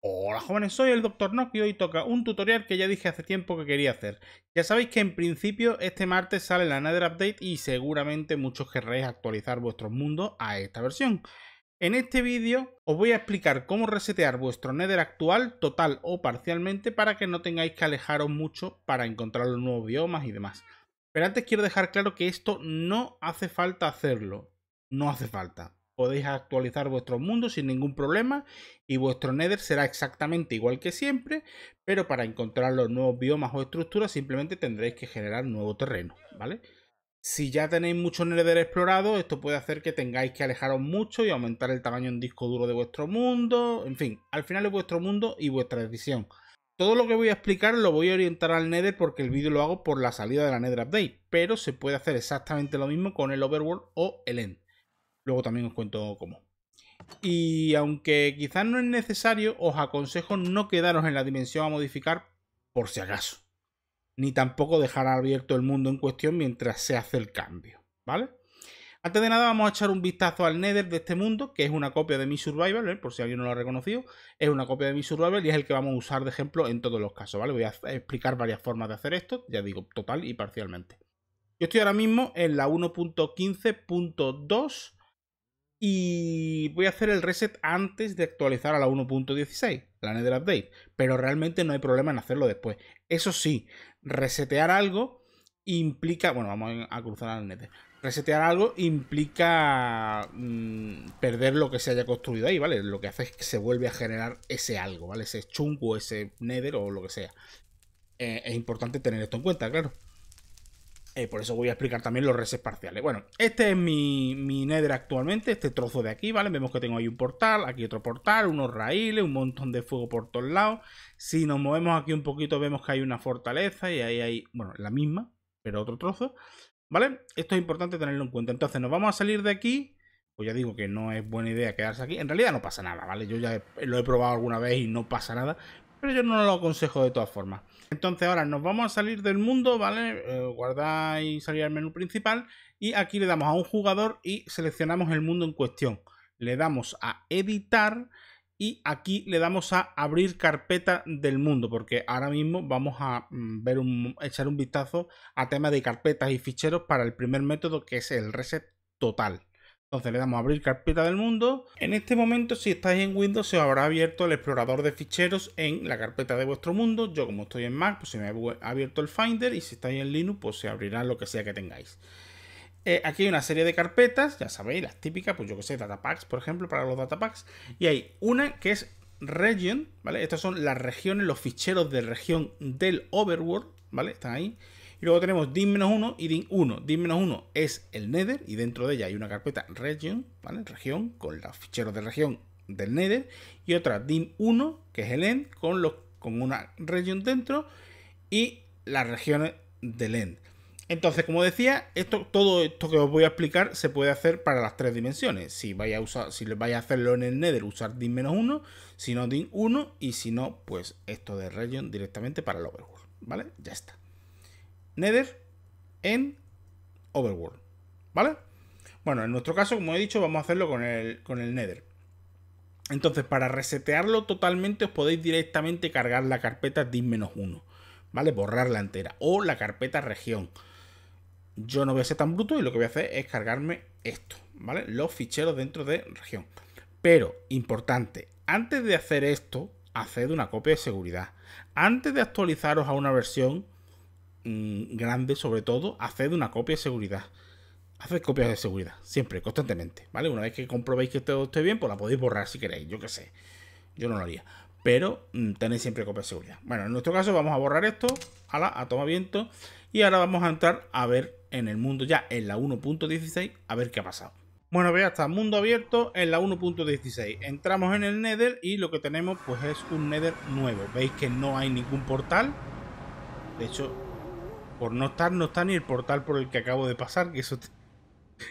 Hola jóvenes, soy el Dr. Nock y hoy toca un tutorial que ya dije hace tiempo que quería hacer. Ya sabéis que en principio este martes sale la Nether Update y seguramente muchos querréis actualizar vuestros mundos a esta versión. En este vídeo os voy a explicar cómo resetear vuestro Nether actual total o parcialmente para que no tengáis que alejaros mucho para encontrar los nuevos biomas y demás. Pero antes quiero dejar claro que esto no hace falta hacerlo. No hace falta podéis actualizar vuestro mundo sin ningún problema y vuestro Nether será exactamente igual que siempre, pero para encontrar los nuevos biomas o estructuras simplemente tendréis que generar nuevo terreno, ¿vale? Si ya tenéis mucho Nether explorado, esto puede hacer que tengáis que alejaros mucho y aumentar el tamaño en disco duro de vuestro mundo, en fin, al final es vuestro mundo y vuestra decisión. Todo lo que voy a explicar lo voy a orientar al Nether porque el vídeo lo hago por la salida de la Nether Update, pero se puede hacer exactamente lo mismo con el Overworld o el End. Luego también os cuento cómo. Y aunque quizás no es necesario, os aconsejo no quedaros en la dimensión a modificar por si acaso. Ni tampoco dejar abierto el mundo en cuestión mientras se hace el cambio, ¿vale? Antes de nada vamos a echar un vistazo al Nether de este mundo, que es una copia de mi Survival, ¿eh? por si alguien no lo ha reconocido, es una copia de mi Survival y es el que vamos a usar de ejemplo en todos los casos, ¿vale? Voy a explicar varias formas de hacer esto, ya digo, total y parcialmente. Yo estoy ahora mismo en la 1.15.2 y voy a hacer el reset antes de actualizar a la 1.16, la Nether Update, pero realmente no hay problema en hacerlo después. Eso sí, resetear algo implica, bueno, vamos a cruzar al Nether. Resetear algo implica mm, perder lo que se haya construido ahí, ¿vale? Lo que hace es que se vuelve a generar ese algo, ¿vale? Ese chunk o ese Nether o lo que sea. Eh, es importante tener esto en cuenta, claro. Eh, por eso voy a explicar también los reses parciales. Bueno, este es mi, mi Nether actualmente, este trozo de aquí, ¿vale? Vemos que tengo ahí un portal, aquí otro portal, unos raíles, un montón de fuego por todos lados. Si nos movemos aquí un poquito vemos que hay una fortaleza y ahí hay, bueno, la misma, pero otro trozo. ¿Vale? Esto es importante tenerlo en cuenta. Entonces nos vamos a salir de aquí. Pues ya digo que no es buena idea quedarse aquí. En realidad no pasa nada, ¿vale? Yo ya lo he probado alguna vez y no pasa nada pero yo no lo aconsejo de todas formas. Entonces ahora nos vamos a salir del mundo, ¿vale? Eh, guardáis y salir al menú principal y aquí le damos a un jugador y seleccionamos el mundo en cuestión. Le damos a editar y aquí le damos a abrir carpeta del mundo porque ahora mismo vamos a mm, ver echar un vistazo a tema de carpetas y ficheros para el primer método que es el reset total. Entonces le damos a abrir carpeta del mundo. En este momento, si estáis en Windows, se os habrá abierto el explorador de ficheros en la carpeta de vuestro mundo. Yo como estoy en Mac, pues se me ha abierto el Finder y si estáis en Linux, pues se abrirá lo que sea que tengáis. Eh, aquí hay una serie de carpetas, ya sabéis, las típicas, pues yo que sé, datapacks, por ejemplo, para los datapacks. Y hay una que es region, ¿vale? Estas son las regiones, los ficheros de región del overworld, ¿vale? Están ahí. Y luego tenemos din-1 y din1. dim 1 es el Nether y dentro de ella hay una carpeta region, ¿vale? Región, con los ficheros de región del Nether. Y otra din1, que es el end, con, los, con una region dentro y las regiones del end. Entonces, como decía, esto, todo esto que os voy a explicar se puede hacer para las tres dimensiones. Si vais a usar, si vais a hacerlo en el Nether, usar DIN-1, si no DIN 1 y si no, pues esto de Region directamente para el Overworld, ¿vale? Ya está. Nether en Overworld. ¿Vale? Bueno, en nuestro caso, como he dicho, vamos a hacerlo con el, con el Nether. Entonces, para resetearlo totalmente, os podéis directamente cargar la carpeta DIN-1, ¿vale? Borrarla entera. O la carpeta región. Yo no voy a ser tan bruto y lo que voy a hacer es cargarme esto, ¿vale? Los ficheros dentro de región. Pero, importante, antes de hacer esto, haced una copia de seguridad. Antes de actualizaros a una versión, Mm, grande, sobre todo, haced una copia de seguridad. Haced copias de seguridad, siempre, constantemente, ¿vale? Una vez que comprobéis que todo esté bien, pues la podéis borrar si queréis, yo que sé. Yo no lo haría. Pero mm, tenéis siempre copia de seguridad. Bueno, en nuestro caso vamos a borrar esto, a la a toma viento, y ahora vamos a entrar a ver en el mundo ya, en la 1.16, a ver qué ha pasado. Bueno, veis, pues hasta mundo abierto en la 1.16. Entramos en el Nether y lo que tenemos pues es un Nether nuevo. Veis que no hay ningún portal. De hecho, por no estar, no está ni el portal por el que acabo de pasar, que eso,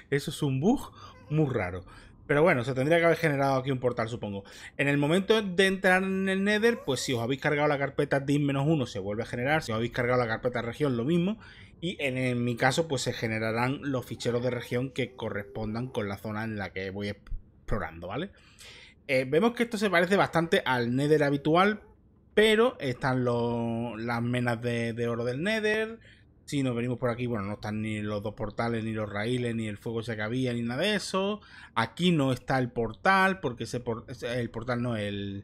eso es un bug muy raro. Pero bueno, se tendría que haber generado aquí un portal, supongo. En el momento de entrar en el Nether, pues si os habéis cargado la carpeta DIN-1 se vuelve a generar. Si os habéis cargado la carpeta región, lo mismo. Y en, mi caso, pues se generarán los ficheros de región que correspondan con la zona en la que voy explorando, ¿vale? Eh, vemos que esto se parece bastante al Nether habitual, pero están las menas de, de oro del Nether, si nos venimos por aquí, bueno, no están ni los dos portales, ni los raíles, ni el fuego se cabía, ni nada de eso. Aquí no está el portal, porque ese el portal no, el,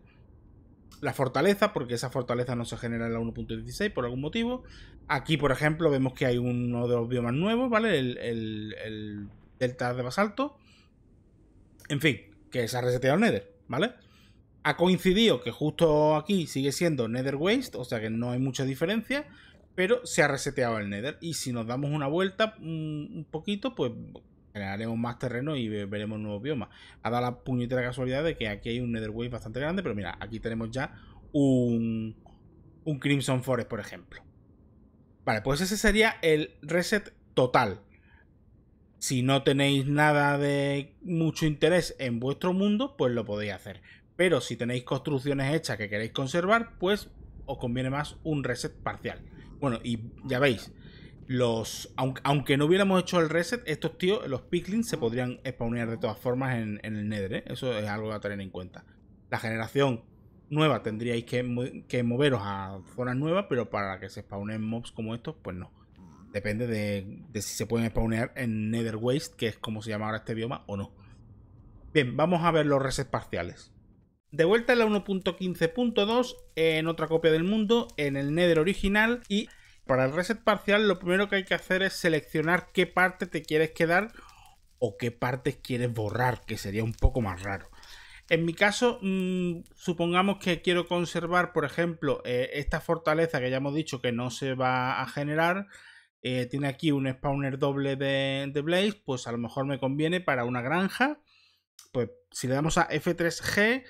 la fortaleza, porque esa fortaleza no se genera en la 1.16 por algún motivo. Aquí, por ejemplo, vemos que hay uno de los biomas nuevos, ¿vale? El, delta de basalto. En fin, que se ha reseteado el Nether, ¿vale? Ha coincidido que justo aquí sigue siendo Nether Waste, o sea que no hay mucha diferencia. Pero se ha reseteado el Nether. Y si nos damos una vuelta mm, un poquito, pues generaremos más terreno y veremos nuevos biomas. Ha dado la puñetera casualidad de que aquí hay un Nether Wave bastante grande, pero mira, aquí tenemos ya un, un Crimson Forest, por ejemplo. Vale, pues ese sería el reset total. Si no tenéis nada de mucho interés en vuestro mundo, pues lo podéis hacer. Pero si tenéis construcciones hechas que queréis conservar, pues os conviene más un reset parcial. Bueno, y ya veis, los aunque, no hubiéramos hecho el reset, estos tíos, los picklings, se podrían spawnear de todas formas en, el Nether, ¿eh? Eso es algo a tener en cuenta. La generación nueva tendríais que, moveros a zonas nuevas, pero para que se spawnen mobs como estos, pues no. Depende de, de si se pueden spawnear en Nether Waste, que es como se llama ahora este bioma, o no. Bien, vamos a ver los resets parciales. De vuelta en la 1.15.2, en otra copia del mundo, en el Nether original y para el reset parcial lo primero que hay que hacer es seleccionar qué parte te quieres quedar o qué partes quieres borrar, que sería un poco más raro. En mi caso, mm, supongamos que quiero conservar, por ejemplo, eh, esta fortaleza que ya hemos dicho que no se va a generar. Eh, tiene aquí un spawner doble de Blaze, pues a lo mejor me conviene para una granja. Pues si le damos a F3G,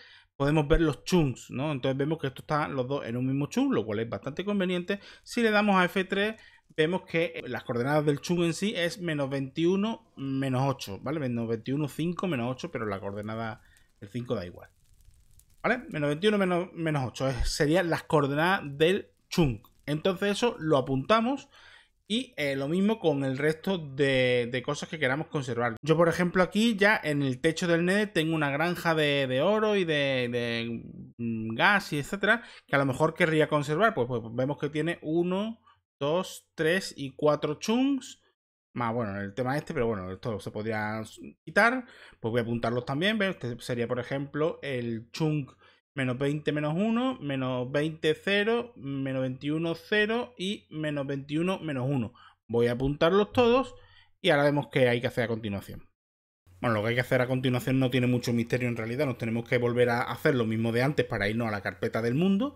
podemos ver los chunks, ¿no? Entonces vemos que estos están los dos en un mismo chunk, lo cual es bastante conveniente. Si le damos a F3, vemos que eh, las coordenadas del chunk en sí es menos 21, menos 8, ¿vale? Menos 21, 5, menos 8, pero la coordenada del 5 da igual. ¿Vale? Menos 21, menos, 8 serían las coordenadas del chunk. Entonces eso lo apuntamos y eh, lo mismo con el resto de, cosas que queramos conservar. Yo, por ejemplo, aquí ya en el techo del NED tengo una granja de, oro y de, mm, gas y etcétera, que a lo mejor querría conservar. Pues, pues, pues vemos que tiene 1, 2, 3 y 4 chunks. Más bueno, el tema este, pero bueno, esto se podría quitar. Pues voy a apuntarlos también. Este sería, por ejemplo, el chunk menos 20 menos 1, menos 20 0, menos 21 0 y menos 21 menos 1. Voy a apuntarlos todos y ahora vemos qué hay que hacer a continuación. Bueno, lo que hay que hacer a continuación no tiene mucho misterio en realidad, nos tenemos que volver a hacer lo mismo de antes para irnos a la carpeta del mundo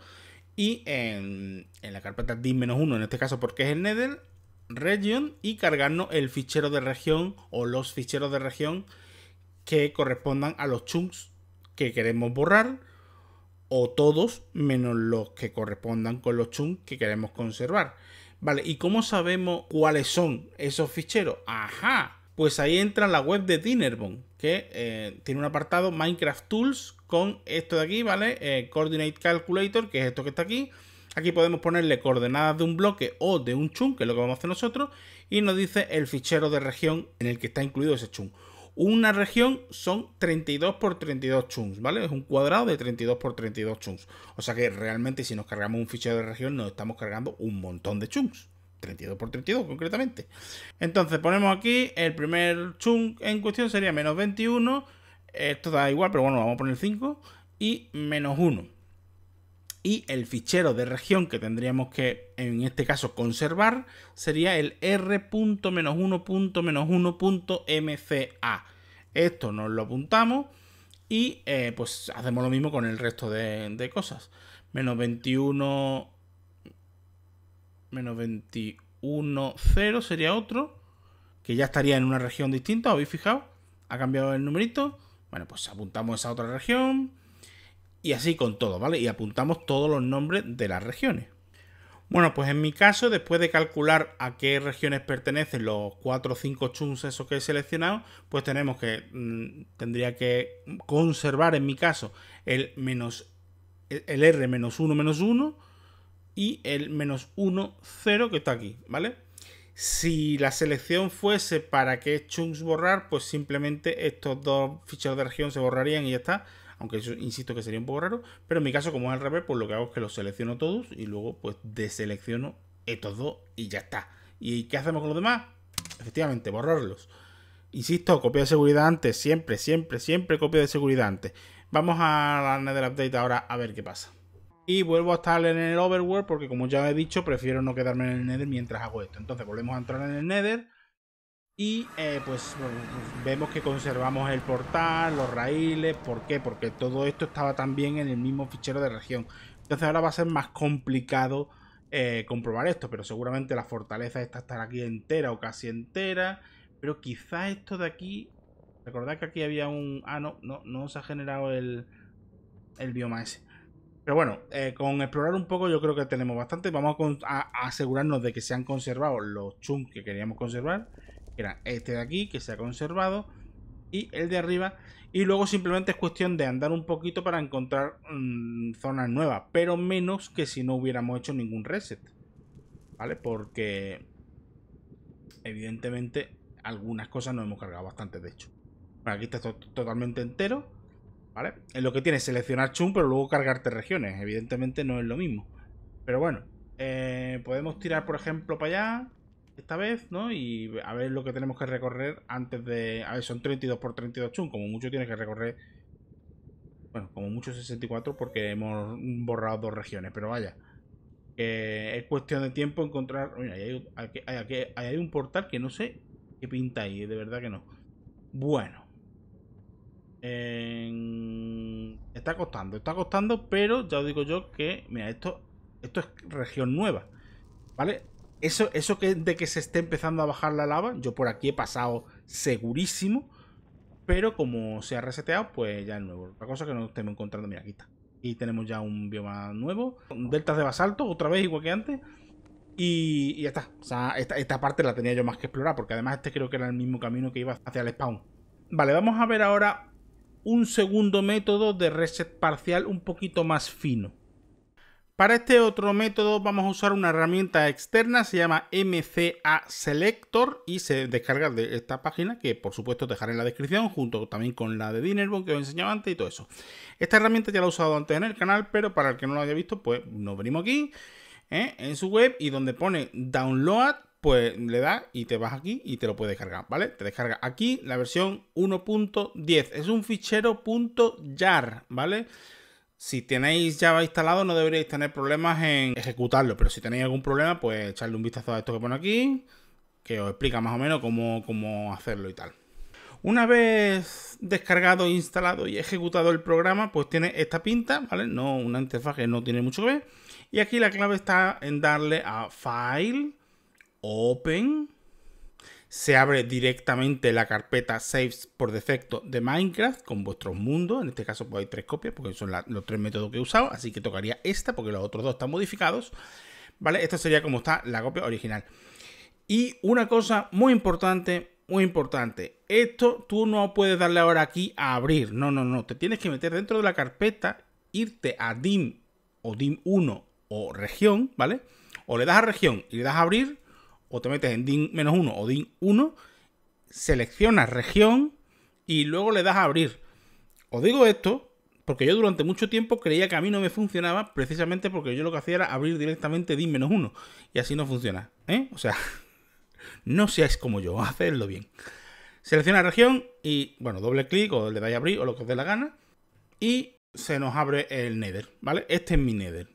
y en, la carpeta menos 1 en este caso porque es el Nether, region y cargarnos el fichero de región o los ficheros de región que correspondan a los chunks que queremos borrar o todos menos los que correspondan con los chunks que queremos conservar. Vale, ¿y cómo sabemos cuáles son esos ficheros? Ajá, pues ahí entra la web de Dinnerbone, que eh, tiene un apartado Minecraft Tools con esto de aquí, ¿vale? Eh, Coordinate Calculator, que es esto que está aquí. Aquí podemos ponerle coordenadas de un bloque o de un chunk, que es lo que vamos a hacer nosotros, y nos dice el fichero de región en el que está incluido ese chunk. Una región son 32 por 32 chunks, ¿vale? Es un cuadrado de 32 por 32 chunks. O sea que realmente si nos cargamos un fichero de región nos estamos cargando un montón de chunks. 32 por 32 concretamente. Entonces ponemos aquí el primer chunk en cuestión sería menos 21. Esto da igual, pero bueno, vamos a poner 5. Y menos 1 y el fichero de región que tendríamos que en este caso conservar sería el r.-1.-1.mca. Esto nos lo apuntamos y eh, pues hacemos lo mismo con el resto de, cosas. Menos 21... Menos 21, sería otro, que ya estaría en una región distinta, ¿habéis fijado? Ha cambiado el numerito. Bueno, pues apuntamos a esa otra región y así con todo, ¿vale? Y apuntamos todos los nombres de las regiones. Bueno, pues en mi caso, después de calcular a qué regiones pertenecen los 4 o 5 chunks esos que he seleccionado, pues tenemos que, mm, tendría que conservar en mi caso el, menos, el R menos 1 menos 1 y el menos 1 0 que está aquí, ¿vale? Si la selección fuese para qué chunks borrar, pues simplemente estos dos ficheros de región se borrarían y ya está aunque insisto que sería un poco raro, pero en mi caso como es al revés, pues lo que hago es que los selecciono todos y luego pues deselecciono estos dos y ya está. ¿Y qué hacemos con los demás? Efectivamente, borrarlos. Insisto, copia de seguridad antes, siempre, siempre, siempre copia de seguridad antes. Vamos a la Nether update ahora a ver qué pasa. Y vuelvo a estar en el overworld porque como ya he dicho, prefiero no quedarme en el Nether mientras hago esto. Entonces volvemos a entrar en el Nether y eh, pues vemos que conservamos el portal, los raíles, ¿por qué? Porque todo esto estaba también en el mismo fichero de región. Entonces ahora va a ser más complicado eh, comprobar esto, pero seguramente la fortaleza está estará aquí entera o casi entera. Pero quizás esto de aquí... Recordad que aquí había un... Ah, no, no, se ha generado el, el bioma ese. Pero bueno, eh, con explorar un poco yo creo que tenemos bastante. Vamos a, a asegurarnos de que se han conservado los chunks que queríamos conservar era este de aquí, que se ha conservado, y el de arriba. Y luego simplemente es cuestión de andar un poquito para encontrar mm, zonas nuevas, pero menos que si no hubiéramos hecho ningún reset. ¿Vale? Porque evidentemente algunas cosas No hemos cargado bastante, de hecho. Bueno, aquí está totalmente entero. ¿Vale? es lo que tiene seleccionar chum, pero luego cargarte regiones. Evidentemente no es lo mismo. Pero bueno, eh, podemos tirar, por ejemplo, para allá esta vez, ¿no? Y a ver lo que tenemos que recorrer antes de... A ver, son 32 por 32 chun, como mucho tienes que recorrer... Bueno, como mucho 64 porque hemos borrado dos regiones, pero vaya. es cuestión de tiempo encontrar... Mira, hay, un portal que no sé qué pinta ahí, de verdad que no. Bueno. Está costando, está costando, pero ya os digo yo que, mira, esto, esto es región nueva, ¿vale? Eso, que, de que se esté empezando a bajar la lava, yo por aquí he pasado segurísimo, pero como se ha reseteado, pues ya es nuevo. La cosa que no estemos encontrando, mira, aquí está. Y tenemos ya un bioma nuevo, deltas de basalto, otra vez igual que antes. Y, ya está. O sea, esta, esta parte la tenía yo más que explorar, porque además este creo que era el mismo camino que iba hacia el spawn. Vale, vamos a ver ahora un segundo método de reset parcial un poquito más fino. Para este otro método vamos a usar una herramienta externa, se llama MCA Selector y se descarga de esta página que por supuesto dejaré en la descripción junto también con la de Dinnerbone que os enseñaba antes y todo eso. Esta herramienta ya la he usado antes en el canal, pero para el que no lo haya visto, pues nos venimos aquí ¿eh? en su web y donde pone Download, pues le das y te vas aquí y te lo puedes descargar, ¿vale? Te descarga aquí la versión 1.10, es un fichero .jar, ¿vale? Si tenéis Java instalado, no deberíais tener problemas en ejecutarlo, pero si tenéis algún problema, pues echarle un vistazo a esto que pone aquí, que os explica más o menos cómo, cómo hacerlo y tal. Una vez descargado, instalado y ejecutado el programa, pues tiene esta pinta, ¿vale? No, una interfaz que no tiene mucho que ver. Y aquí la clave está en darle a File, Open, se abre directamente la carpeta Saves por defecto de Minecraft con vuestros mundos. En este caso pues hay tres copias porque son los tres métodos que he usado, así que tocaría esta porque los otros dos están modificados. ¿Vale? Esta sería como está la copia original. Y una cosa muy importante, muy importante. Esto tú no puedes darle ahora aquí a abrir. No, no, no. Te tienes que meter dentro de la carpeta, irte a DIM o DIM 1 o región, ¿vale? O le das a región y le das a abrir o te metes en DIN-1 o DIN-1, seleccionas región y luego le das a abrir. Os digo esto porque yo durante mucho tiempo creía que a mí no me funcionaba precisamente porque yo lo que hacía era abrir directamente DIN-1 y así no funciona. ¿eh? O sea, no seáis como yo, hacedlo bien. Selecciona región y, bueno, doble clic o le dais a abrir o lo que os dé la gana. Y se nos abre el Nether, ¿vale? Este es mi Nether,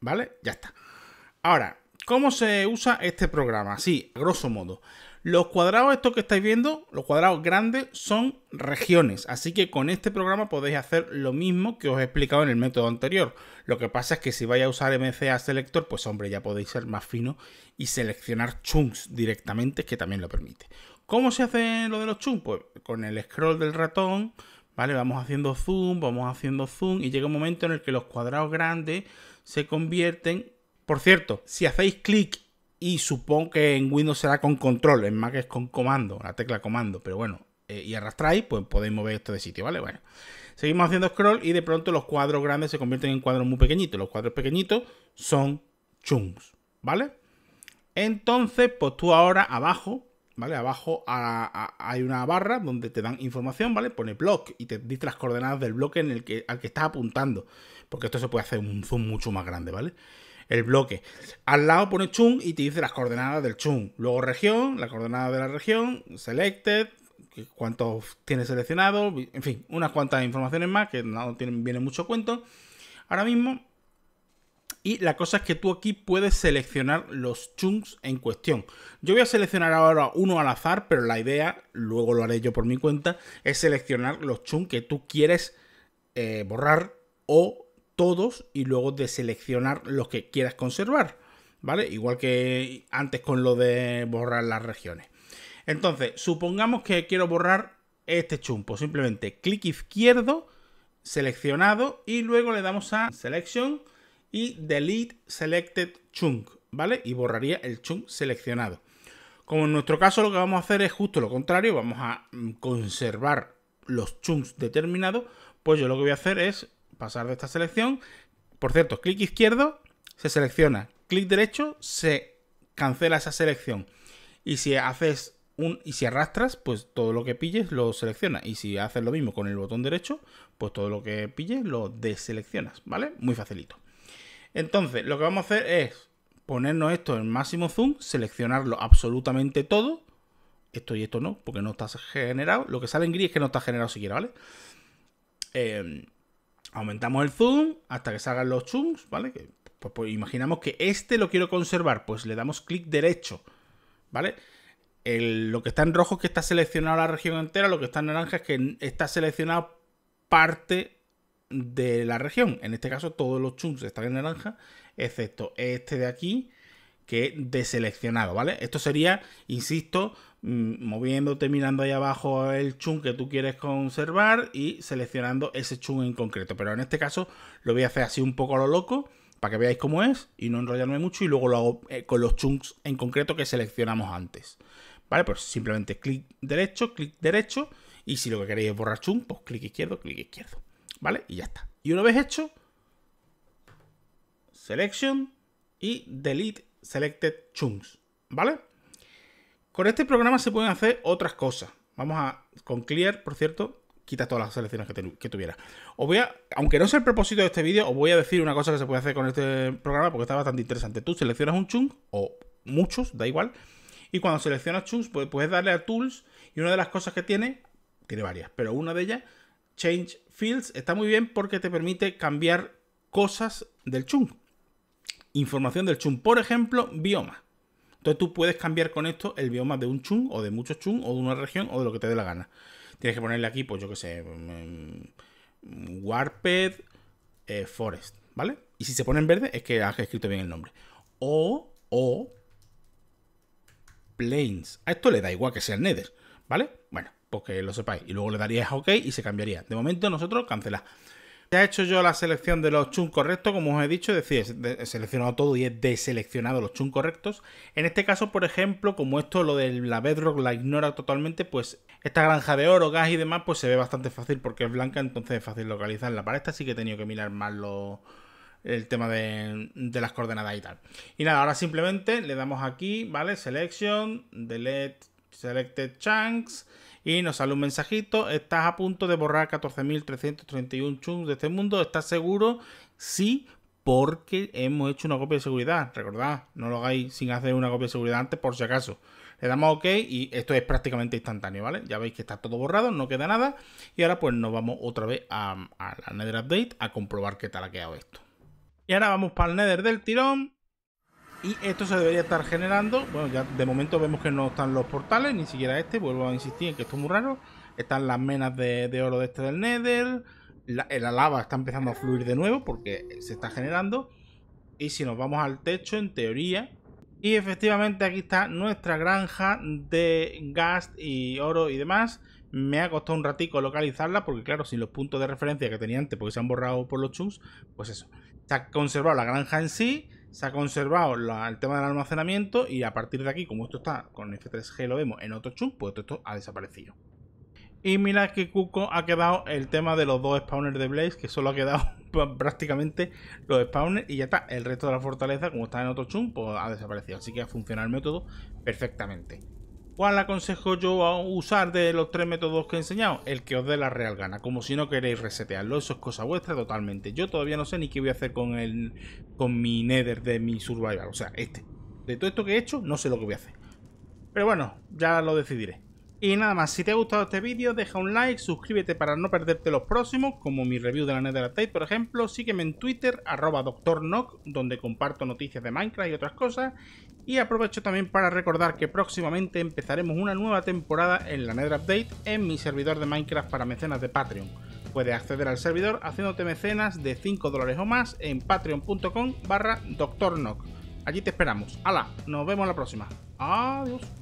¿vale? Ya está. Ahora, ¿Cómo se usa este programa? Sí, grosso modo. Los cuadrados estos que estáis viendo, los cuadrados grandes, son regiones. Así que con este programa podéis hacer lo mismo que os he explicado en el método anterior. Lo que pasa es que si vais a usar MCA Selector, pues hombre, ya podéis ser más fino y seleccionar chunks directamente, que también lo permite. ¿Cómo se hace lo de los chunks? Pues con el scroll del ratón, ¿vale? Vamos haciendo zoom, vamos haciendo zoom y llega un momento en el que los cuadrados grandes se convierten por cierto, si hacéis clic y supongo que en Windows será con control, en Mac es con comando, la tecla comando, pero bueno, eh, y arrastráis, pues podéis mover esto de sitio, ¿vale? Bueno, seguimos haciendo scroll y de pronto los cuadros grandes se convierten en cuadros muy pequeñitos. Los cuadros pequeñitos son chunks, ¿vale? Entonces, pues tú ahora abajo, ¿vale? Abajo hay una barra donde te dan información, ¿vale? Pone block y te dice las coordenadas del bloque en el que, al que estás apuntando, porque esto se puede hacer un zoom mucho más grande, ¿vale? vale el bloque. Al lado pone chung y te dice las coordenadas del chung. Luego región, la coordenada de la región, selected, cuántos tiene seleccionado, en fin, unas cuantas informaciones más que no tienen, vienen mucho cuento ahora mismo. Y la cosa es que tú aquí puedes seleccionar los chunks en cuestión. Yo voy a seleccionar ahora uno al azar, pero la idea, luego lo haré yo por mi cuenta, es seleccionar los chunks que tú quieres eh, borrar o todos y luego de seleccionar los que quieras conservar, ¿vale? Igual que antes con lo de borrar las regiones. Entonces, supongamos que quiero borrar este chumpo, simplemente clic izquierdo, seleccionado y luego le damos a Selection y Delete Selected Chunk, ¿vale? Y borraría el chunk seleccionado. Como en nuestro caso lo que vamos a hacer es justo lo contrario, vamos a mm, conservar los chunks determinados, pues yo lo que voy a hacer es pasar de esta selección. Por cierto, clic izquierdo se selecciona, clic derecho se cancela esa selección. Y si haces un y si arrastras, pues todo lo que pilles lo selecciona Y si haces lo mismo con el botón derecho, pues todo lo que pilles lo deseleccionas, ¿vale? Muy facilito. Entonces, lo que vamos a hacer es ponernos esto en máximo zoom, seleccionarlo absolutamente todo. Esto y esto no, porque no está generado. Lo que sale en gris es que no está generado siquiera, ¿vale? Eh, Aumentamos el zoom hasta que salgan los chunks, ¿vale? Pues, pues, imaginamos que este lo quiero conservar, pues le damos clic derecho, ¿vale? lo que está en rojo es que está seleccionado la región entera, lo que está en naranja es que está seleccionado parte de la región. En este caso todos los chunks están en naranja, excepto este de aquí, que es deseleccionado, ¿vale? Esto sería, insisto, Mm, moviéndote mirando ahí abajo el chunk que tú quieres conservar y seleccionando ese chunk en concreto. Pero en este caso lo voy a hacer así un poco a lo loco para que veáis cómo es y no enrollarme mucho y luego lo hago eh, con los chunks en concreto que seleccionamos antes. ¿Vale? Pues simplemente clic derecho, clic derecho y si lo que queréis es borrar chunk, pues clic izquierdo, clic izquierdo. ¿Vale? Y ya está. Y una vez hecho, selection y delete selected chunks. ¿Vale? Con este programa se pueden hacer otras cosas. Vamos a. Con Clear, por cierto, quita todas las selecciones que, que, tuviera. Os voy a, aunque no sea el propósito de este vídeo, os voy a decir una cosa que se puede hacer con este programa porque está bastante interesante. Tú seleccionas un chunk o muchos, da igual, y cuando seleccionas chunks pues, puedes darle a tools y una de las cosas que tiene, tiene varias, pero una de ellas, change fields, está muy bien porque te permite cambiar cosas del chunk. Información del chunk, por ejemplo, bioma. Entonces tú puedes cambiar con esto el bioma de un chung o de muchos chung o de una región o de lo que te dé la gana. Tienes que ponerle aquí, pues yo qué sé, mm, mm, Warped eh, Forest, ¿vale? Y si se pone en verde es que has escrito bien el nombre. O, o, Plains. A esto le da igual que sea el Nether, ¿vale? Bueno, porque que lo sepáis. Y luego le darías OK y se cambiaría. De momento nosotros cancelamos he hecho yo la selección de los chunks correctos, como os he dicho, es decir, he seleccionado todo y he deseleccionado los chunks correctos. En este caso, por ejemplo, como esto, lo de la Bedrock la ignora totalmente, pues esta granja de oro, gas y demás, pues se ve bastante fácil porque es blanca, entonces es fácil localizarla. Para esta sí que he tenido que mirar más el tema de, de, las coordenadas y tal. Y nada, ahora simplemente le damos aquí, ¿vale? Selection, delete, selected chunks y nos sale un mensajito. Estás a punto de borrar 14.331 chunks de este mundo. ¿Estás seguro? Sí, porque hemos hecho una copia de seguridad. Recordad, no lo hagáis sin hacer una copia de seguridad antes por si acaso. Le damos OK y esto es prácticamente instantáneo, ¿vale? Ya veis que está todo borrado, no queda nada. Y ahora pues nos vamos otra vez a, la Nether Update a comprobar qué tal ha quedado esto. Y ahora vamos para el Nether del tirón y esto se debería estar generando. Bueno, ya de momento vemos que no están los portales, ni siquiera este. Vuelvo a insistir en que esto es muy raro. Están las menas de, oro de este del Nether. La, eh, la, lava está empezando a fluir de nuevo porque se está generando. Y si nos vamos al techo, en teoría. Y efectivamente aquí está nuestra granja de gas y oro y demás. Me ha costado un ratico localizarla porque claro, sin los puntos de referencia que tenía antes porque se han borrado por los chunks, pues eso. Se ha conservado la granja en sí se ha conservado el tema del almacenamiento y a partir de aquí, como esto está con F3G, lo vemos en otro chum, pues esto, ha desaparecido. Y mirad que Cuco ha quedado el tema de los dos spawners de Blaze, que solo ha quedado prácticamente los spawners y ya está. El resto de la fortaleza, como está en otro chum, pues ha desaparecido. Así que ha funcionado el método perfectamente. ¿Cuál aconsejo yo a usar de los tres métodos que he enseñado? El que os dé la real gana, como si no queréis resetearlo, eso es cosa vuestra totalmente. Yo todavía no sé ni qué voy a hacer con el con mi Nether de mi Survival, o sea, este. De todo esto que he hecho, no sé lo que voy a hacer. Pero bueno, ya lo decidiré. Y nada más, si te ha gustado este vídeo, deja un like, suscríbete para no perderte los próximos, como mi review de la Nether Netherite, por ejemplo. Sígueme en Twitter, arroba DoctorNock, donde comparto noticias de Minecraft y otras cosas. Y aprovecho también para recordar que próximamente empezaremos una nueva temporada en la Nether Update en mi servidor de Minecraft para mecenas de Patreon. Puedes acceder al servidor haciéndote mecenas de 5 dólares o más en patreon.com barra Allí te esperamos. ¡Hala! Nos vemos la próxima. Adiós.